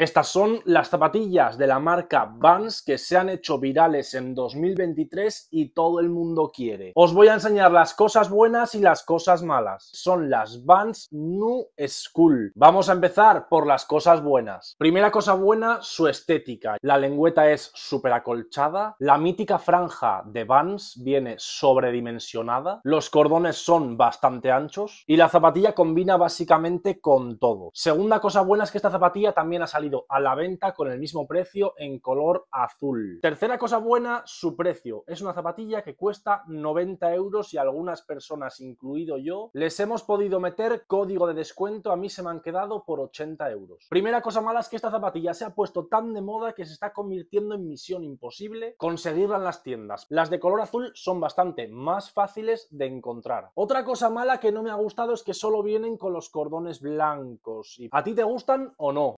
Estas son las zapatillas de la marca Vans que se han hecho virales en 2023 y todo el mundo quiere. Os voy a enseñar las cosas buenas y las cosas malas. Son las Vans New School. Vamos a empezar por las cosas buenas. Primera cosa buena, su estética. La lengüeta es súper acolchada, la mítica franja de Vans viene sobredimensionada, los cordones son bastante anchos y la zapatilla combina básicamente con todo. Segunda cosa buena es que esta zapatilla también ha salido a la venta con el mismo precio en color azul. Tercera cosa buena, su precio. Es una zapatilla que cuesta 90 euros y algunas personas, incluido yo, les hemos podido meter código de descuento. A mí se me han quedado por 80 euros. Primera cosa mala es que esta zapatilla se ha puesto tan de moda que se está convirtiendo en misión imposible conseguirla en las tiendas. Las de color azul son bastante más fáciles de encontrar. Otra cosa mala que no me ha gustado es que solo vienen con los cordones blancos. ¿A ti te gustan o no?